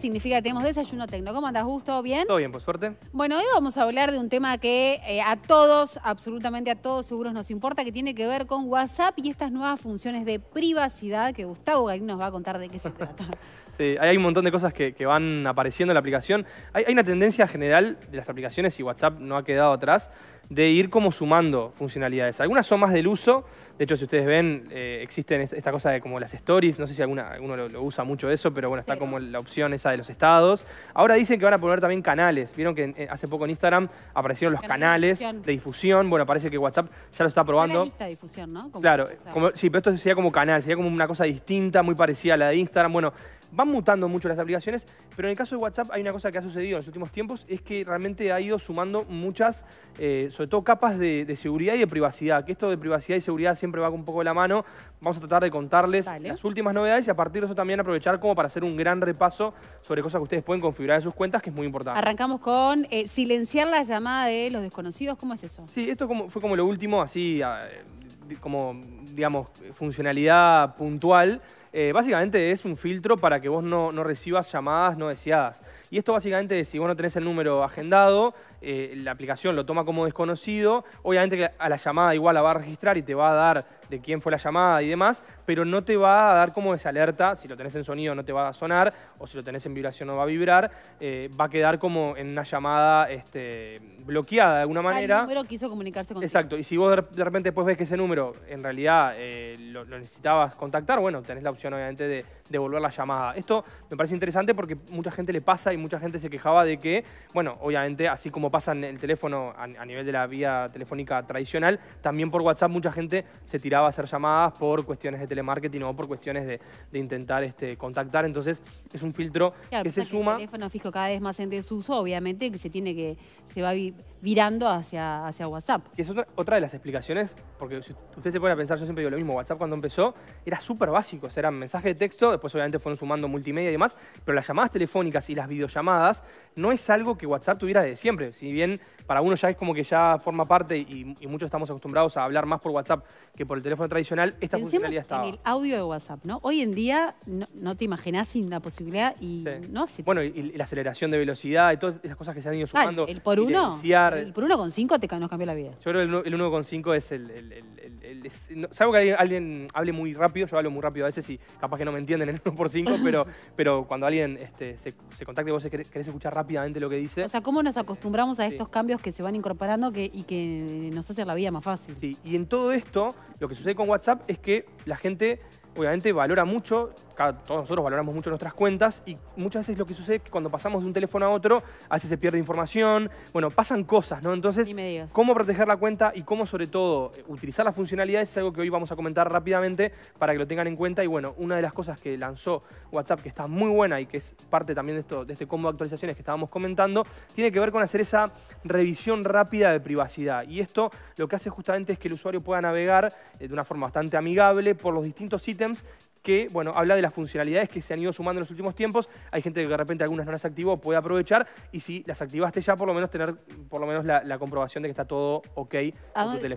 significa que tenemos desayuno tecno. ¿Cómo andas, Gusto? ¿Bien? Todo bien, por suerte. Bueno, hoy vamos a hablar de un tema que eh, a todos, absolutamente a todos seguros nos importa, que tiene que ver con WhatsApp y estas nuevas funciones de privacidad que Gustavo Galín nos va a contar de qué se trata. sí, hay un montón de cosas que, van apareciendo en la aplicación. hay, una tendencia general de las aplicaciones y WhatsApp no ha quedado atrás de ir como sumando funcionalidades. Algunas son más del uso, de hecho si ustedes ven, eh, existen esta cosa de como las stories, no sé si alguna, alguno lo, usa mucho eso, pero bueno, está como la opción esa de los estados. Ahora dicen que van a poner también canales, vieron que eh, hace poco en Instagram aparecieron los canales, de, difusión. bueno, parece que WhatsApp ya lo está probando. difusión, ¿no? claro, como, sí, pero esto sería como canal, sería como una cosa distinta, muy parecida a la de Instagram, bueno, van mutando mucho las aplicaciones, pero en el caso de WhatsApp hay una cosa que ha sucedido en los últimos tiempos, es que realmente ha ido sumando muchas, eh, sobre todo capas de, seguridad y de privacidad, que esto de privacidad y seguridad siempre va un poco de la mano. Vamos a tratar de contarles las últimas novedades y a partir de eso también aprovechar como para hacer un gran repaso sobre cosas que ustedes pueden configurar en sus cuentas, que es muy importante. Arrancamos con eh, silenciar la llamada de los desconocidos, ¿cómo es eso? Sí, esto fue como lo último, así, como, digamos, funcionalidad puntual. Eh, básicamente es un filtro para que vos no, no recibas llamadas no deseadas. Y esto básicamente es si vos no tenés el número agendado, eh, la aplicación lo toma como desconocido, obviamente que a la llamada igual la va a registrar y te va a dar de quién fue la llamada y demás, pero no te va a dar como esa alerta, si lo tenés en sonido no te va a sonar, o si lo tenés en vibración no va a vibrar, eh, va a quedar como en una llamada este, bloqueada de alguna ah, manera. El número quiso comunicarse contigo. Exacto, y si vos de repente después ves que ese número en realidad eh, lo, necesitabas contactar, bueno, tenés la opción obviamente de devolver la llamada. Esto me parece interesante porque mucha gente le pasa y mucha gente se quejaba de que, bueno, obviamente, así como pasa en el teléfono a, nivel de la vía telefónica tradicional, también por WhatsApp mucha gente se tiraba a hacer llamadas por cuestiones de telemarketing o por cuestiones de, intentar este, contactar. Entonces, es un filtro que se suma. El teléfono fijo cada vez más en desuso, obviamente, que se tiene que, se va virando hacia, hacia WhatsApp. Que es otra, de las explicaciones, porque si usted se puede pensar, yo siempre digo lo mismo, WhatsApp cuando empezó era súper básico, eran mensajes de texto, después obviamente fueron sumando multimedia y demás, pero las llamadas telefónicas y las videollamadas llamadas, no es algo que WhatsApp tuviera de siempre. Si bien para uno ya es como que ya forma parte y, muchos estamos acostumbrados a hablar más por WhatsApp que por el teléfono tradicional, esta funcionalidad está. el audio de WhatsApp, ¿no? Hoy en día no, te imaginás sin la posibilidad y no hace... Bueno, y, la aceleración de velocidad y todas esas cosas que se han ido sumando. el por uno, el por uno con cinco te, nos cambió la vida. Yo creo que el, uno con cinco es el... el, que alguien, hable muy rápido, yo hablo muy rápido a veces y capaz que no me entienden en uno por cinco, pero, pero cuando alguien este, se, se contacte vos querés escuchar rápidamente lo que dice. O sea, cómo nos acostumbramos a estos cambios que se van incorporando y que nos hacen la vida más fácil. Sí, y en todo esto, lo que sucede con WhatsApp es que la gente obviamente valora mucho Acá todos nosotros valoramos mucho nuestras cuentas y muchas veces lo que sucede es que cuando pasamos de un teléfono a otro, a veces se pierde información, bueno, pasan cosas, ¿no? Entonces, cómo proteger la cuenta y cómo sobre todo utilizar la funcionalidad es algo que hoy vamos a comentar rápidamente para que lo tengan en cuenta y bueno, una de las cosas que lanzó WhatsApp que está muy buena y que es parte también de, esto, de este combo de actualizaciones que estábamos comentando, tiene que ver con hacer esa revisión rápida de privacidad y esto lo que hace justamente es que el usuario pueda navegar eh, de una forma bastante amigable por los distintos ítems que, bueno, habla de las funcionalidades que se han ido sumando en los últimos tiempos. Hay gente que de repente algunas no las activó, puede aprovechar. Y si las activaste ya, por lo menos tener por lo menos la, comprobación de que está todo ok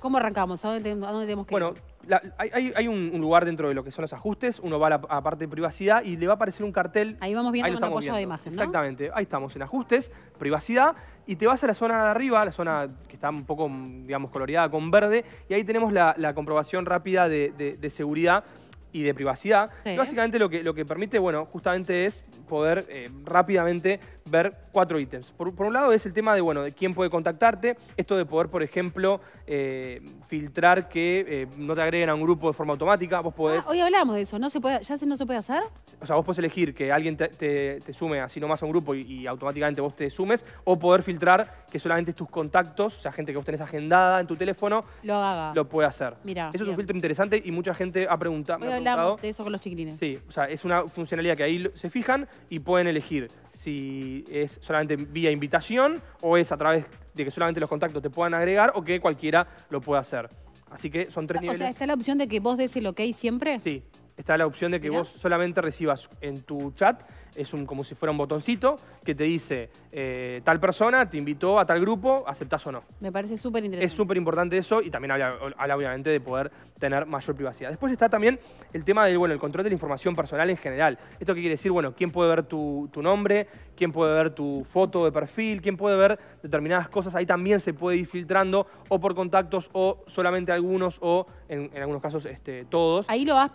¿Cómo arrancamos? ¿A dónde, tenemos que bueno, ir? La, hay, un, lugar dentro de lo que son los ajustes, uno va a la parte de privacidad y le va a aparecer un cartel. Ahí vamos viendo un apoyo de imágenes, Exactamente, ahí estamos en ajustes, privacidad, y te vas a la zona de arriba, la zona que está un poco, digamos, coloreada con verde, y ahí tenemos la, comprobación rápida de, de, de seguridad y de privacidad. básicamente lo que, lo que permite, bueno, justamente es poder eh, rápidamente ver cuatro ítems. Por, un lado es el tema de, bueno, de quién puede contactarte, esto de poder, por ejemplo, eh, filtrar que eh, no te agreguen a un grupo de forma automática, vos podés... Ah, hoy hablamos de eso, ¿No se puede, ¿ya no se puede hacer? O sea, vos podés elegir que alguien te, sume así nomás a un grupo y, automáticamente vos te sumes, o poder filtrar que solamente tus contactos, o sea, gente que vos tenés agendada en tu teléfono, lo haga. Lo puede hacer. Mira. Eso es un filtro interesante y mucha gente ha, preguntado. Hoy de eso con los chiquilines. Sí, o sea, es una funcionalidad que ahí se fijan y pueden elegir si es solamente vía invitación o es a través de que solamente los contactos te puedan agregar o que cualquiera lo pueda hacer. Así que son tres niveles. O sea, ¿está la opción de que vos des el ok siempre? Sí, está la opción de que vos solamente recibas en tu chat es un, como si fuera un botoncito que te dice, eh, tal persona te invitó a tal grupo, aceptás o no. Me parece súper interesante. Es súper importante eso y también habla, obviamente de poder tener mayor privacidad. Después está también el tema del, bueno, el control de la información personal en general. ¿Esto qué quiere decir? Bueno, quién puede ver tu, nombre, quién puede ver tu foto de perfil, quién puede ver determinadas cosas. Ahí también se puede ir filtrando o por contactos o solamente algunos o en, algunos casos este, todos. Ahí lo vas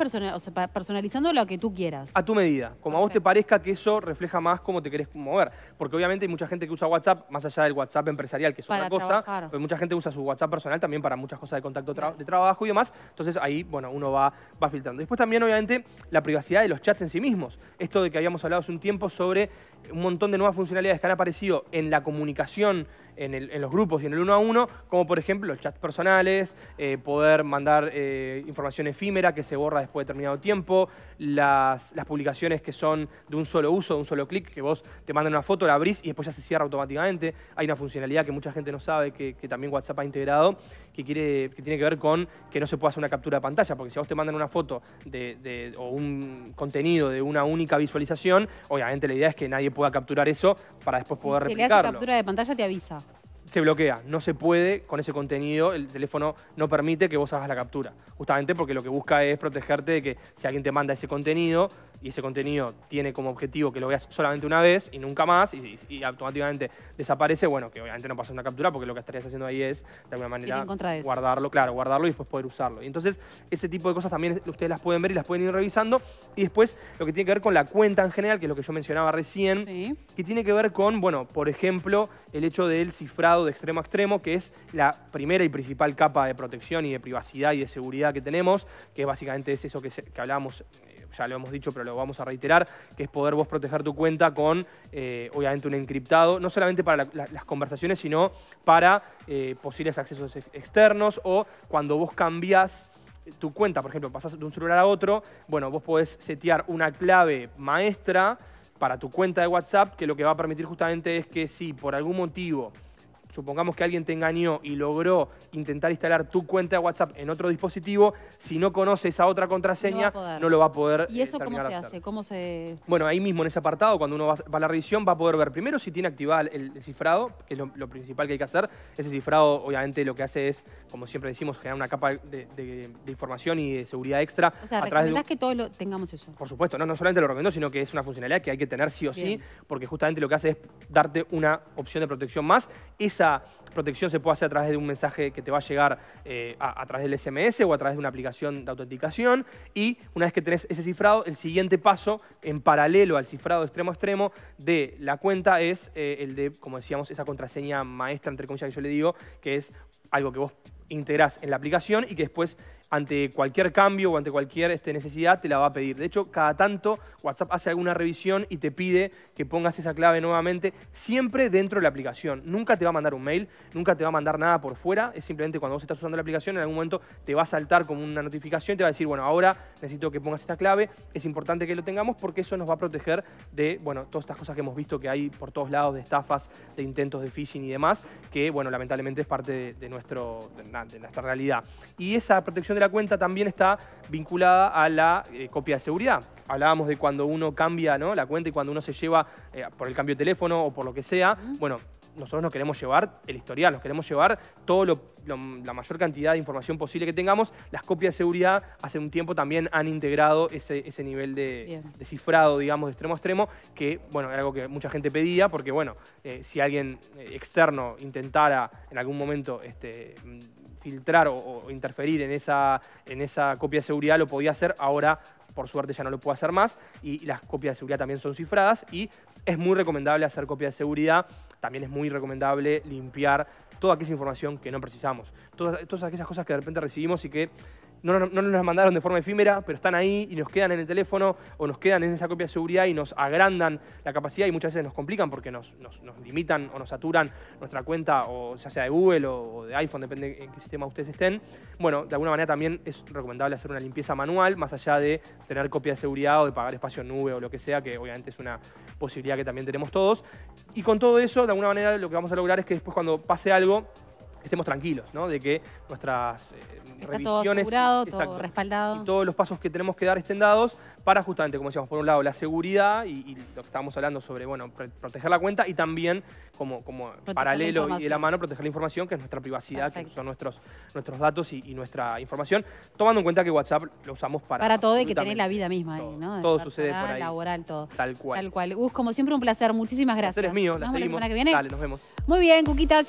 personalizando lo que tú quieras. A tu medida, como a vos te parezca que eso refleja más cómo te querés mover. Porque obviamente hay mucha gente que usa WhatsApp, más allá del WhatsApp empresarial, que es otra cosa, pero mucha gente usa su WhatsApp personal también para muchas cosas de contacto de trabajo y demás. Entonces ahí, bueno, uno va, va filtrando. Después también, obviamente, la privacidad de los chats en sí mismos. Esto de que habíamos hablado hace un tiempo sobre un montón de nuevas funcionalidades que han aparecido en la comunicación en, los grupos y en el uno a uno, como por ejemplo los chats personales, eh, poder mandar eh, información efímera que se borra después de determinado tiempo, las, publicaciones que son de un solo uso, de un solo clic, que vos te mandan una foto, la abrís y después ya se cierra automáticamente. Hay una funcionalidad que mucha gente no sabe que también WhatsApp ha integrado que, quiere, que tiene que ver con que no se pueda hacer una captura de pantalla, porque si vos te mandan una foto de, o un contenido de una única visualización, obviamente la idea es que nadie pueda capturar eso para después poder replicarlo. Si captura de pantalla te avisa se bloquea, no se puede con ese contenido, el teléfono no permite que vos hagas la captura, justamente porque lo que busca es protegerte de que si alguien te manda ese contenido, y ese contenido tiene como objetivo que lo veas solamente una vez y nunca más y, automáticamente desaparece, bueno, que obviamente no pasa una captura porque lo que estarías haciendo ahí es de alguna manera guardarlo, claro, guardarlo y después poder usarlo. Y entonces ese tipo de cosas también ustedes las pueden ver y las pueden ir revisando y después lo que tiene que ver con la cuenta en general, que es lo que yo mencionaba recién, que tiene que ver con, bueno, por ejemplo, el hecho del cifrado de extremo a extremo, que es la primera y principal capa de protección y de privacidad y de seguridad que tenemos, que básicamente es eso que, que hablábamos eh, ya lo hemos dicho, pero lo vamos a reiterar, que es poder vos proteger tu cuenta con, eh, obviamente, un encriptado, no solamente para las conversaciones, sino para eh, posibles accesos externos o cuando vos cambiás tu cuenta, por ejemplo, pasas de un celular a otro, bueno, vos podés setear una clave maestra para tu cuenta de WhatsApp, que lo que va a permitir justamente es que si por algún motivo supongamos que alguien te engañó y logró intentar instalar tu cuenta de WhatsApp en otro dispositivo, si no conoce esa otra contraseña, no, lo va a poder. Eh, ¿Y eso cómo se hace? Bueno, ahí mismo en ese apartado, cuando uno va, a la revisión, va a poder ver primero si tiene activado el, cifrado, que es lo, principal que hay que hacer. Ese cifrado, obviamente, lo que hace es, como siempre decimos, generar una capa de, información y de seguridad extra. O sea, recomendás que todos lo, tengamos eso? Por supuesto, no, no solamente lo recomiendo, sino que es una funcionalidad que hay que tener sí o sí, porque justamente lo que hace es darte una opción de protección más. Esa esa protección se puede hacer a través de un mensaje que te va a llegar eh, a, través del SMS o a través de una aplicación de autenticación. Y una vez que tenés ese cifrado, el siguiente paso, en paralelo al cifrado extremo a extremo de la cuenta, es eh, el de, como decíamos, esa contraseña maestra, entre comillas, que yo le digo, que es algo que vos integrás en la aplicación y que después ante cualquier cambio o ante cualquier este, necesidad te la va a pedir. De hecho, cada tanto WhatsApp hace alguna revisión y te pide que pongas esa clave nuevamente, siempre dentro de la aplicación. Nunca te va a mandar un mail, nunca te va a mandar nada por fuera, es simplemente cuando vos estás usando la aplicación, en algún momento te va a saltar como una notificación, te va a decir, bueno, ahora necesito que pongas esta clave, es importante que lo tengamos porque eso nos va a proteger de, bueno, todas estas cosas que hemos visto que hay por todos lados, de estafas, de intentos de phishing y demás, que, bueno, lamentablemente es parte de, nuestro, de nuestra realidad. Y esa protección de la cuenta también está vinculada a la eh, copia de seguridad. Hablábamos de cuando uno cambia ¿no? la cuenta y cuando uno se lleva eh, por el cambio de teléfono o por lo que sea. Bueno, nosotros nos queremos llevar el historial, nos queremos llevar todo la mayor cantidad de información posible que tengamos. Las copias de seguridad hace un tiempo también han integrado ese, nivel de, cifrado, digamos, de extremo a extremo, que, bueno, era algo que mucha gente pedía, porque, bueno, eh, si alguien externo intentara en algún momento este, filtrar o, interferir en esa, en esa copia de seguridad lo podía hacer, ahora por suerte ya no lo puedo hacer más y las copias de seguridad también son cifradas y es muy recomendable hacer copia de seguridad, también es muy recomendable limpiar toda aquella información que no precisamos todas, aquellas cosas que de repente recibimos y que no, nos las mandaron de forma efímera, pero están ahí y nos quedan en el teléfono o nos quedan en esa copia de seguridad y nos agrandan la capacidad y muchas veces nos complican porque nos, limitan o nos saturan nuestra cuenta, o ya sea de Google o, de iPhone, depende en qué sistema ustedes estén. Bueno, de alguna manera también es recomendable hacer una limpieza manual, más allá de tener copia de seguridad o de pagar espacio en nube o lo que sea, que obviamente es una posibilidad que también tenemos todos. Y con todo eso, de alguna manera lo que vamos a lograr es que después cuando pase algo, estemos tranquilos, ¿no? De que nuestras eh, revisiones. Todo, asegurado, todo respaldado. Y todos los pasos que tenemos que dar estén dados para justamente, como decíamos, por un lado la seguridad y, lo que estábamos hablando sobre, bueno, proteger la cuenta y también, como, como paralelo y de la mano, proteger la información, que es nuestra privacidad, que son nuestros, nuestros datos y, nuestra información, tomando en cuenta que WhatsApp lo usamos para. Para todo y que tenés la vida misma ahí, ¿no? Todo, sucede por ahí. Laboral, todo. Tal cual. Tal cual. Gus, como siempre, un placer. Muchísimas gracias. Eres mío. Nos vemos la semana que viene. Dale, nos vemos. Muy bien, Cuquita.